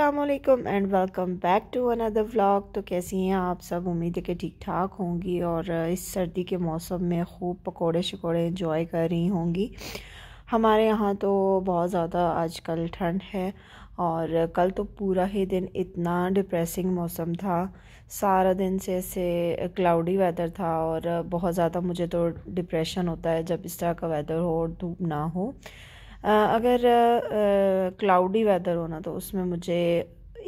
असलकम and welcome back to another vlog तो कैसी हैं आप सब उम्मीद है कि ठीक ठाक होंगी और इस सर्दी के मौसम में खूब पकोड़े शकोड़े इंजॉय कर रही होंगी हमारे यहाँ तो बहुत ज़्यादा आजकल ठंड है और कल तो पूरा ही दिन इतना डिप्रेसिंग मौसम था सारा दिन से ऐसे क्लाउडी वेदर था और बहुत ज़्यादा मुझे तो डिप्रेशन होता है जब इस तरह का वेदर हो और धूप ना हो अगर क्लाउडी वेदर होना तो उसमें मुझे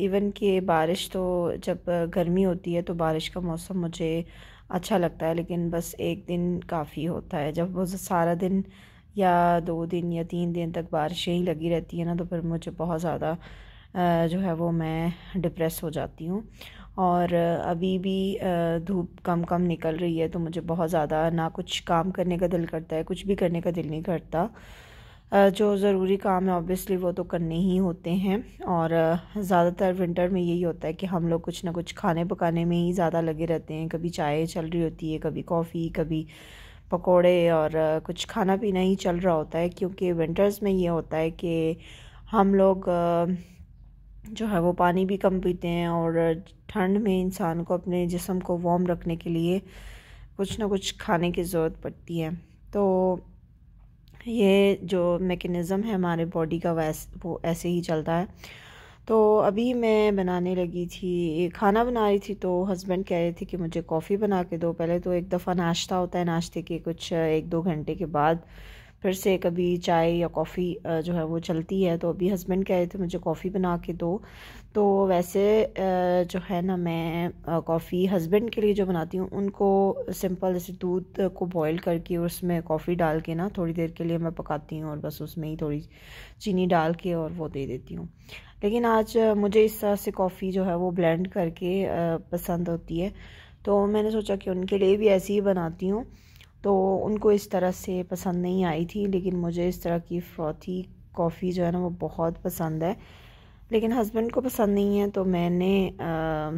इवन कि बारिश तो जब गर्मी होती है तो बारिश का मौसम मुझे अच्छा लगता है लेकिन बस एक दिन काफ़ी होता है जब वो सारा दिन या दो दिन या तीन दिन तक बारिशें ही लगी रहती है ना तो फिर मुझे बहुत ज़्यादा जो है वो मैं डिप्रेस हो जाती हूँ और अभी भी धूप कम कम निकल रही है तो मुझे बहुत ज़्यादा ना कुछ काम करने का दिल करता है कुछ भी करने का दिल नहीं करता जो ज़रूरी काम है ऑब्वियसली वो तो करने ही होते हैं और ज़्यादातर विंटर में यही होता है कि हम लोग कुछ ना कुछ खाने पकाने में ही ज़्यादा लगे रहते हैं कभी चाय चल रही होती है कभी कॉफ़ी कभी पकोड़े और कुछ खाना पीना ही चल रहा होता है क्योंकि विंटर्स में ये होता है कि हम लोग जो है वो पानी भी कम पीते हैं और ठंड में इंसान को अपने जिसम को वार्म रखने के लिए कुछ ना कुछ खाने की ज़रूरत पड़ती है तो ये जो मेकनिज़म है हमारे बॉडी का वैस वो ऐसे ही चलता है तो अभी मैं बनाने लगी थी खाना बना रही थी तो हस्बैंड कह रहे थे कि मुझे कॉफ़ी बना के दो पहले तो एक दफ़ा नाश्ता होता है नाश्ते के कुछ एक दो घंटे के बाद फिर से कभी चाय या कॉफ़ी जो है वो चलती है तो अभी हस्बैंड कह रहे थे मुझे कॉफ़ी बना के दो तो वैसे जो है ना मैं कॉफ़ी हस्बैंड के लिए जो बनाती हूँ उनको सिंपल जैसे दूध को बॉईल करके और उसमें कॉफ़ी डाल के ना थोड़ी देर के लिए मैं पकाती हूँ और बस उसमें ही थोड़ी चीनी डाल के और वो दे देती हूँ लेकिन आज मुझे इस तरह से कॉफ़ी जो है वो ब्लेंड करके पसंद होती है तो मैंने सोचा कि उनके लिए भी ऐसी ही बनाती हूँ तो उनको इस तरह से पसंद नहीं आई थी लेकिन मुझे इस तरह की फ्रॉथी कॉफ़ी जो है ना वो बहुत पसंद है लेकिन हस्बैंड को पसंद नहीं है तो मैंने आ,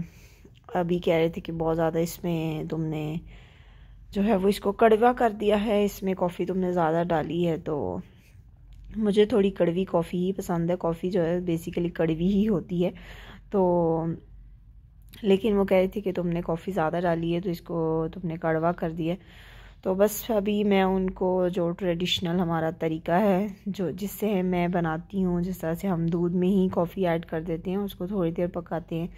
अभी कह रहे थे कि बहुत ज़्यादा इसमें तुमने जो है वो इसको कड़वा कर दिया है इसमें कॉफ़ी तुमने ज़्यादा डाली है तो मुझे थोड़ी कड़वी कॉफ़ी ही पसंद है कॉफ़ी जो है बेसिकली कड़वी ही होती है तो लेकिन वो कह रही थी कि तुमने कॉफ़ी ज़्यादा डाली है तो इसको तुमने कड़वा कर दिया तो बस अभी मैं उनको जो ट्रेडिशनल हमारा तरीका है जो जिससे मैं बनाती हूँ जिस तरह से हम दूध में ही कॉफ़ी ऐड कर देते हैं उसको थोड़ी देर पकाते हैं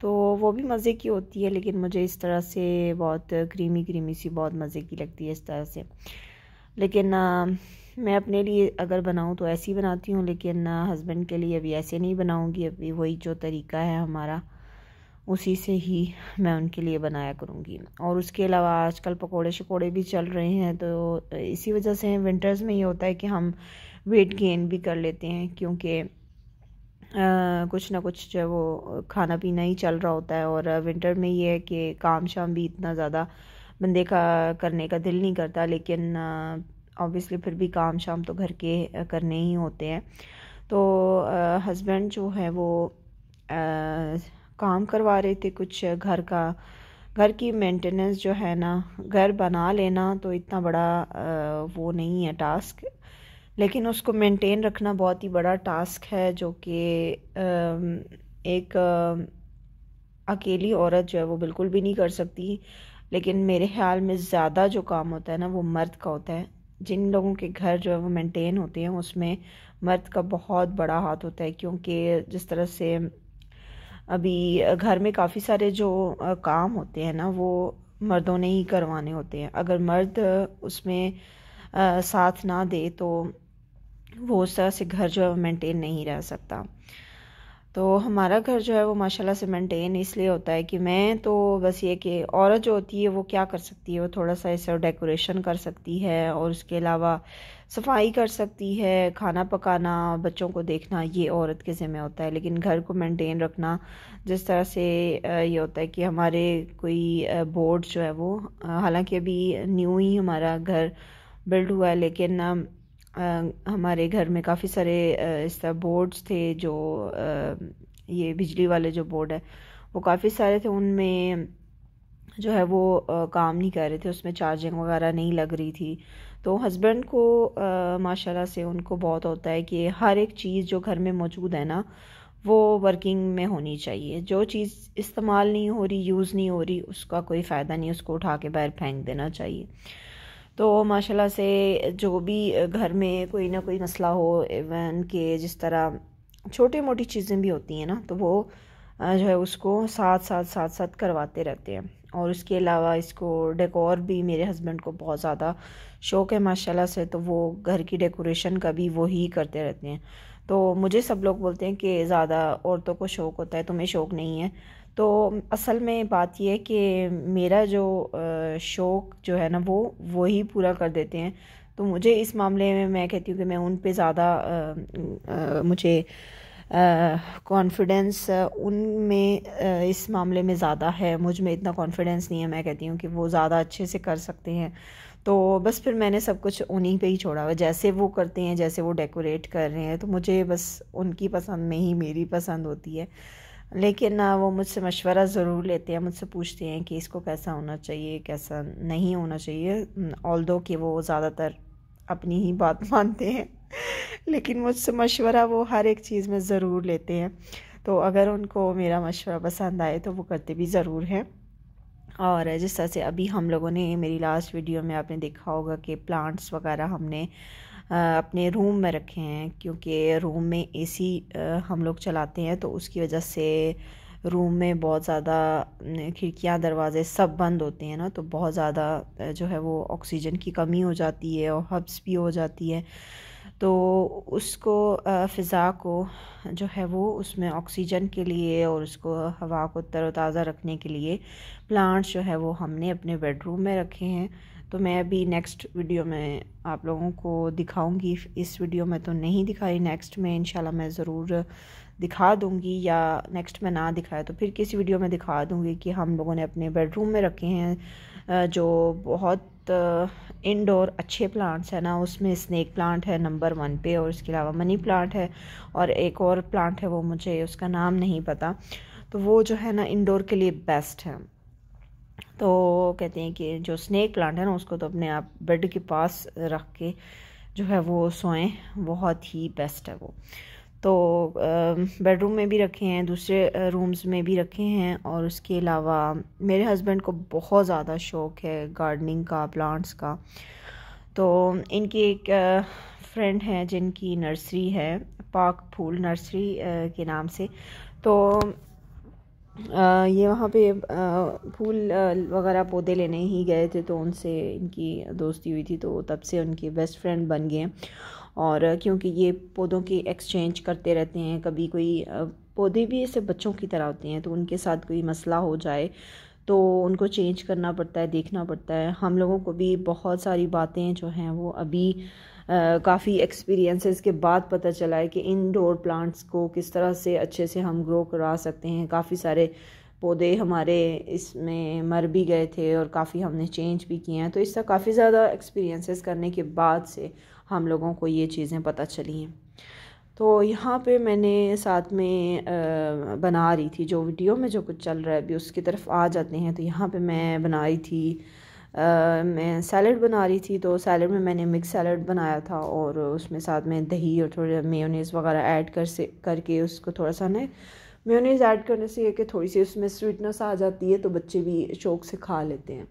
तो वो भी मज़े की होती है लेकिन मुझे इस तरह से बहुत क्रीमी क्रीमी सी बहुत मज़े की लगती है इस तरह से लेकिन आ, मैं अपने लिए अगर बनाऊँ तो ऐसी बनाती हूँ लेकिन हस्बैंड के लिए अभी ऐसे नहीं बनाऊँगी अभी वही जो तरीका है हमारा उसी से ही मैं उनके लिए बनाया करूँगी और उसके अलावा आजकल पकोड़े शकोड़े भी चल रहे हैं तो इसी वजह से विंटर्स में ये होता है कि हम वेट गेन भी कर लेते हैं क्योंकि कुछ ना कुछ जो वो खाना पीना ही चल रहा होता है और विंटर में ये है कि काम शाम भी इतना ज़्यादा बंदे का करने का दिल नहीं करता लेकिन ऑब्वियसली फिर भी काम शाम तो घर के करने ही होते हैं तो हस्बैंड जो है वो आ, काम करवा रहे थे कुछ घर का घर की मेंटेनेंस जो है ना घर बना लेना तो इतना बड़ा वो नहीं है टास्क लेकिन उसको मेंटेन रखना बहुत ही बड़ा टास्क है जो कि एक अकेली औरत जो है वो बिल्कुल भी नहीं कर सकती लेकिन मेरे ख्याल में ज़्यादा जो काम होता है ना वो मर्द का होता है जिन लोगों के घर जो है वो मेंटेन होते हैं उसमें मर्द का बहुत बड़ा हाथ होता है क्योंकि जिस तरह से अभी घर में काफ़ी सारे जो काम होते हैं ना वो मर्दों ने ही करवाने होते हैं अगर मर्द उसमें साथ ना दे तो वो उस तरह से घर जो है मेंटेन नहीं रह सकता तो हमारा घर जो है वो माशाल्लाह से मेंटेन इसलिए होता है कि मैं तो बस ये कि औरत जो होती है वो क्या कर सकती है वो थोड़ा सा ऐसे डेकोरेशन कर सकती है और उसके अलावा सफाई कर सकती है खाना पकाना बच्चों को देखना ये औरत के ज़िम्मे होता है लेकिन घर को मेंटेन रखना जिस तरह से ये होता है कि हमारे कोई बोर्ड जो है वो हालांकि अभी न्यू ही हमारा घर बिल्ड हुआ है लेकिन हमारे घर में काफ़ी सारे इस तरह बोर्ड्स थे जो ये बिजली वाले जो बोर्ड है वो काफ़ी सारे थे उनमें जो है वो काम नहीं कर रहे थे उसमें चार्जिंग वगैरह नहीं लग रही थी तो हस्बैंड को माशाल्लाह से उनको बहुत होता है कि हर एक चीज़ जो घर में मौजूद है ना वो वर्किंग में होनी चाहिए जो चीज़ इस्तेमाल नहीं हो रही यूज़ नहीं हो रही उसका कोई फ़ायदा नहीं उसको उठा के बाहर फेंक देना चाहिए तो माशाल्लाह से जो भी घर में कोई ना कोई मसला हो इवन के जिस तरह छोटी मोटी चीज़ें भी होती हैं ना तो वो जो है उसको साथ साथ साथ साथ करवाते रहते हैं और उसके अलावा इसको डेकोर भी मेरे हस्बैंड को बहुत ज़्यादा शौक़ है माशाल्लाह से तो वो घर की डेकोरेशन का भी वो ही करते रहते हैं तो मुझे सब लोग बोलते हैं कि ज़्यादा औरतों को शौक़ होता है तुम्हें शौक़ नहीं है तो असल में बात यह है कि मेरा जो शौक़ जो है ना वो वो ही पूरा कर देते हैं तो मुझे इस मामले में मैं कहती हूँ कि मैं उन पे ज़्यादा मुझे कॉन्फिडेंस उनमें इस मामले में ज़्यादा है मुझ में इतना कॉन्फिडेंस नहीं है मैं कहती हूँ कि वो ज़्यादा अच्छे से कर सकते हैं तो बस फिर मैंने सब कुछ उन्हीं पे ही छोड़ा हुआ जैसे वो करते हैं जैसे वो डेकोरेट कर रहे हैं तो मुझे बस उनकी पसंद में ही मेरी पसंद होती है लेकिन वो मुझसे मशवरा ज़रूर लेते हैं मुझसे पूछते हैं कि इसको कैसा होना चाहिए कैसा नहीं होना चाहिए ऑल दो कि वो ज़्यादातर अपनी ही बात मानते हैं लेकिन मुझसे मशवरा वो हर एक चीज़ में ज़रूर लेते हैं तो अगर उनको मेरा मशवरा पसंद आए तो वो करते भी ज़रूर हैं और जिस तरह से अभी हम लोगों ने मेरी लास्ट वीडियो में आपने देखा होगा कि प्लांट्स वगैरह हमने अपने रूम में रखे हैं क्योंकि रूम में एसी हम लोग चलाते हैं तो उसकी वजह से रूम में बहुत ज़्यादा खिड़कियाँ दरवाज़े सब बंद होते हैं ना तो बहुत ज़्यादा जो है वो ऑक्सीजन की कमी हो जाती है और हब्स भी हो जाती है तो उसको फ़िज़ा को जो है वो उसमें ऑक्सीजन के लिए और उसको हवा को तरोताज़ा रखने के लिए प्लांट्स जो है वो हमने अपने बेडरूम में रखे हैं तो मैं अभी नेक्स्ट वीडियो में आप लोगों को दिखाऊंगी इस वीडियो में तो नहीं दिखाई नेक्स्ट में इनशाला मैं ज़रूर दिखा दूंगी या नेक्स्ट में ना दिखाया तो फिर किसी वीडियो में दिखा दूंगी कि हम लोगों ने अपने बेडरूम में रखे हैं जो बहुत इनडोर अच्छे प्लांट्स हैं ना उसमें स्नैक प्लांट है नंबर वन पे और इसके अलावा मनी प्लांट है और एक और प्लांट है वो मुझे उसका नाम नहीं पता तो वो जो है ना इंडोर के लिए बेस्ट है तो कहते हैं कि जो स्नैक प्लांट है ना उसको तो अपने आप बेड के पास रख के जो है वो सोएं बहुत ही बेस्ट है वो तो बेडरूम में भी रखे हैं दूसरे रूम्स में भी रखे हैं और उसके अलावा मेरे हस्बैंड को बहुत ज़्यादा शौक़ है गार्डनिंग का प्लांट्स का तो इनकी एक फ्रेंड है जिनकी नर्सरी है पाक फूल नर्सरी के नाम से तो ये वहाँ पे फूल वगैरह पौधे लेने ही गए थे तो उनसे इनकी दोस्ती हुई थी तो तब से उनके बेस्ट फ्रेंड बन गए और क्योंकि ये पौधों के एक्सचेंज करते रहते हैं कभी कोई पौधे भी ऐसे बच्चों की तरह होते हैं तो उनके साथ कोई मसला हो जाए तो उनको चेंज करना पड़ता है देखना पड़ता है हम लोगों को भी बहुत सारी बातें जो हैं वो अभी काफ़ी एक्सपीरियंसेस के बाद पता चला है कि इनडोर प्लांट्स को किस तरह से अच्छे से हम ग्रो करा सकते हैं काफ़ी सारे पौधे हमारे इसमें मर भी गए थे और काफ़ी हमने चेंज भी किए हैं तो इस तरह काफ़ी ज़्यादा एक्सपीरियंसेस करने के बाद से हम लोगों को ये चीज़ें पता चली हैं तो यहाँ पे मैंने साथ में बना रही थी जो वीडियो में जो कुछ चल रहा है अभी उसकी तरफ आ जाते हैं तो यहाँ पे मैं बना रही थी मैं सैलड बना रही थी तो सैलड में मैंने मिक्स सैलड बनाया था और उसमें साथ में दही और थोड़ा मेयोनीज़ वगैरह ऐड कर से करके उसको थोड़ा सा ना मेयोनीज़ ऐड करने से ये कि थोड़ी सी उसमें स्वीटनेस आ जाती है तो बच्चे भी शौक से खा लेते हैं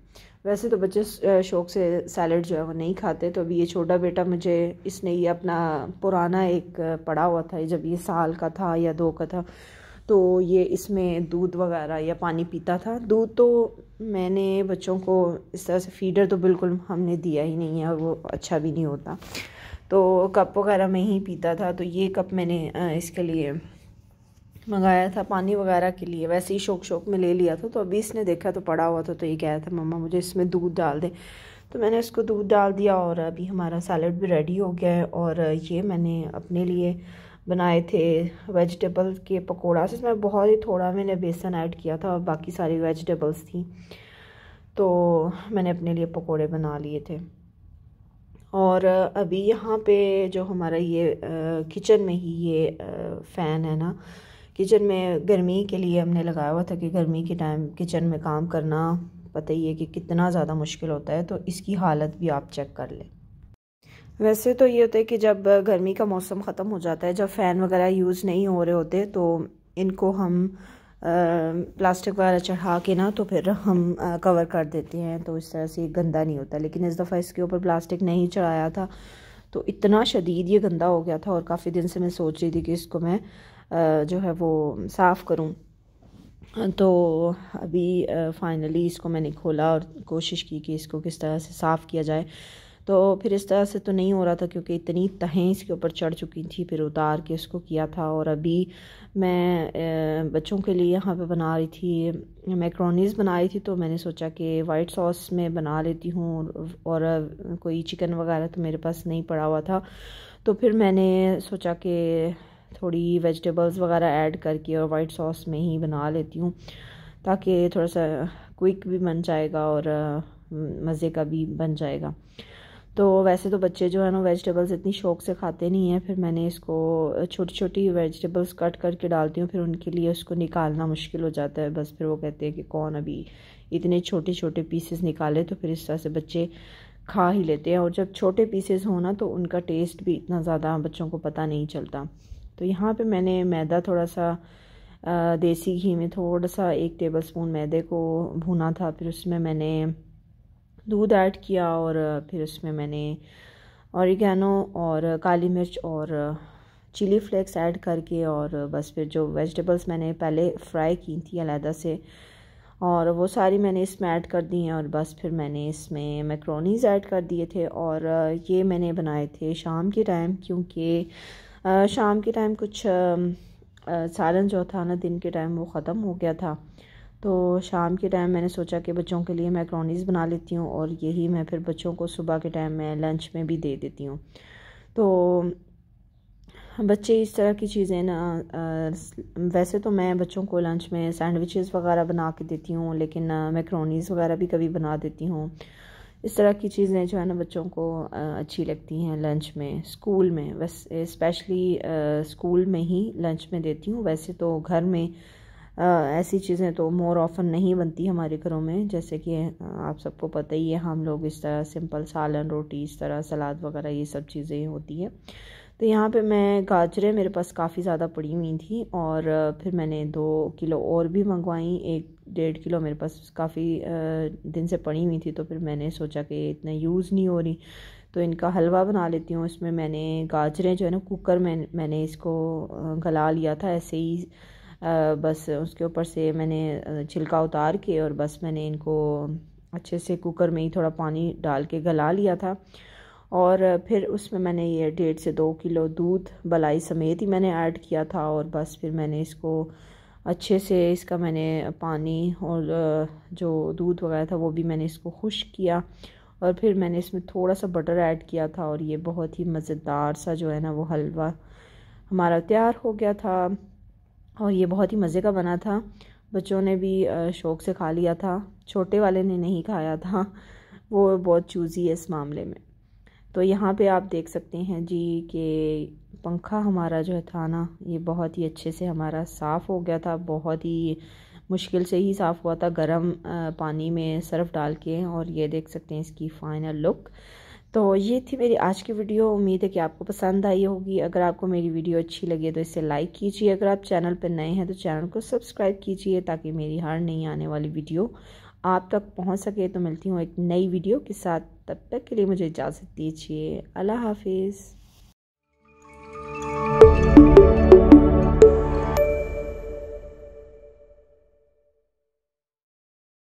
वैसे तो बच्चे शौक से सैलड जो है वो नहीं खाते तो अभी ये छोटा बेटा मुझे इसने ये अपना पुराना एक पड़ा हुआ था जब ये साल का था या दो का था तो ये इसमें दूध वगैरह या पानी पीता था दूध तो मैंने बच्चों को इस तरह से फीडर तो बिल्कुल हमने दिया ही नहीं है और वो अच्छा भी नहीं होता तो कप वगैरह में ही पीता था तो ये कप मैंने इसके लिए मंगाया था पानी वगैरह के लिए वैसे ही शौक शौक में ले लिया था तो अभी इसने देखा तो पड़ा हुआ था तो ये कह रहा था मम्मा मुझे इसमें दूध डाल दें तो मैंने इसको दूध डाल दिया और अभी हमारा सैलड भी रेडी हो गया है और ये मैंने अपने लिए बनाए थे वेजिटेबल के पकौड़ा इसमें बहुत ही थोड़ा मैंने बेसन ऐड किया था और बाकी सारी वेजिटेबल्स थी तो मैंने अपने लिए पकौड़े बना लिए थे और अभी यहाँ पे जो हमारा ये किचन में ही ये फ़ैन है ना किचन में गर्मी के लिए हमने लगाया हुआ था कि गर्मी के टाइम किचन में काम करना पता ही है कि कितना ज़्यादा मुश्किल होता है तो इसकी हालत भी आप चेक कर लें वैसे तो ये होता है कि जब गर्मी का मौसम ख़त्म हो जाता है जब फ़ैन वगैरह यूज़ नहीं हो रहे होते तो इनको हम प्लास्टिक वगैरह चढ़ा के ना तो फिर हम आ, कवर कर देते हैं तो इस तरह से गंदा नहीं होता लेकिन इस दफ़ा इसके ऊपर प्लास्टिक नहीं चढ़ाया था तो इतना शदीद ये गंदा हो गया था और काफ़ी दिन से मैं सोच रही थी कि इसको मैं आ, जो है वो साफ़ करूँ तो अभी फ़ाइनली इसको मैंने खोला और कोशिश की कि इसको किस तरह से साफ़ किया जाए तो फिर इस तरह से तो नहीं हो रहा था क्योंकि इतनी तहें इसके ऊपर चढ़ चुकी थी फिर उतार के इसको किया था और अभी मैं बच्चों के लिए यहाँ पे बना रही थी मैक्रोनीज बना रही थी तो मैंने सोचा कि वाइट सॉस में बना लेती हूँ और कोई चिकन वगैरह तो मेरे पास नहीं पड़ा हुआ था तो फिर मैंने सोचा कि थोड़ी वेजिटेबल्स वगैरह ऐड करके और वाइट सॉस में ही बना लेती हूँ ताकि थोड़ा सा क्विक भी बन जाएगा और मज़े का भी बन जाएगा तो वैसे तो बच्चे जो है ना वेजिटेबल्स इतनी शौक से खाते नहीं हैं फिर मैंने इसको छोटी छोटी वेजिटेबल्स कट करके डालती हूँ फिर उनके लिए उसको निकालना मुश्किल हो जाता है बस फिर वो कहते हैं कि कौन अभी इतने छोटे छोटे पीसेस निकाले तो फिर इस तरह से बच्चे खा ही लेते हैं और जब छोटे पीसेस हो ना तो उनका टेस्ट भी इतना ज़्यादा बच्चों को पता नहीं चलता तो यहाँ पर मैंने मैदा थोड़ा सा देसी घी में थोड़ा सा एक टेबल स्पून मैदे को भुना था फिर उसमें मैंने दूध ऐड किया और फिर उसमें मैंने औरगैनो और काली मिर्च और चिली फ्लेक्स ऐड करके और बस फिर जो वेजिटेबल्स मैंने पहले फ्राई की थी अलहदा से और वो सारी मैंने इसमें ऐड कर दी हैं और बस फिर मैंने इसमें मैक्रोनीज ऐड कर दिए थे और ये मैंने बनाए थे शाम के टाइम क्योंकि शाम के टाइम कुछ सालन जो था ना दिन के टाइम वो ख़त्म हो गया था तो शाम के टाइम मैंने सोचा कि बच्चों के लिए मैक्रोनीज़ बना लेती हूँ और यही मैं फिर बच्चों को सुबह के टाइम में लंच में भी दे देती हूँ तो बच्चे इस तरह की चीज़ें ना वैसे तो मैं बच्चों को लंच में सैंडविचेस वगैरह बना के देती हूँ लेकिन मैक्रोनीज़ वगैरह भी कभी बना देती हूँ इस तरह की चीज़ें जो है ना बच्चों को अच्छी लगती हैं लंच में स्कूल में वैसे स्पेशली स्कूल में ही लंच में देती हूँ वैसे तो घर में ऐसी चीज़ें तो मोर ऑफन नहीं बनती हमारे घरों में जैसे कि आप सबको पता ही है हम लोग इस तरह सिंपल सालन रोटी इस तरह सलाद वगैरह ये सब चीज़ें होती हैं तो यहाँ पे मैं गाजरें मेरे पास काफ़ी ज़्यादा पड़ी हुई थी और फिर मैंने दो किलो और भी मंगवाई एक डेढ़ किलो मेरे पास काफ़ी दिन से पड़ी हुई थी तो फिर मैंने सोचा कि इतना यूज़ नहीं हो रही तो इनका हलवा बना लेती हूँ इसमें मैंने गाजरें जो है ना कुकर में मैंने इसको गला लिया था ऐसे ही बस उसके ऊपर से मैंने छिलका उतार के और बस मैंने इनको अच्छे से कुकर में ही थोड़ा पानी डाल के गला लिया था और फिर उसमें मैंने ये डेढ़ से दो किलो दूध बलाई समेत ही मैंने ऐड किया था और बस फिर मैंने इसको अच्छे से इसका मैंने पानी और जो दूध वगैरह था वो भी मैंने इसको खुश किया और फिर मैंने इसमें थोड़ा सा बटर ऐड किया था और ये बहुत ही मज़ेदार सा जो है ना वो हलवा हमारा तैयार हो गया था और ये बहुत ही मज़े का बना था बच्चों ने भी शौक़ से खा लिया था छोटे वाले ने नहीं खाया था वो बहुत चूज़ी है इस मामले में तो यहाँ पे आप देख सकते हैं जी कि पंखा हमारा जो था ना ये बहुत ही अच्छे से हमारा साफ़ हो गया था बहुत ही मुश्किल से ही साफ़ हुआ था गर्म पानी में सर्फ़ डाल के और ये देख सकते हैं इसकी फ़ाइनल लुक तो ये थी मेरी आज की वीडियो उम्मीद है कि आपको पसंद आई होगी अगर आपको मेरी वीडियो अच्छी लगी तो इसे लाइक कीजिए अगर आप चैनल पर नए हैं तो चैनल को सब्सक्राइब कीजिए ताकि मेरी हर नई आने वाली वीडियो आप तक पहुंच सके तो मिलती हूँ एक नई वीडियो के साथ तब तक के लिए मुझे इजाज़त दीजिए अल्लाह हाफिज़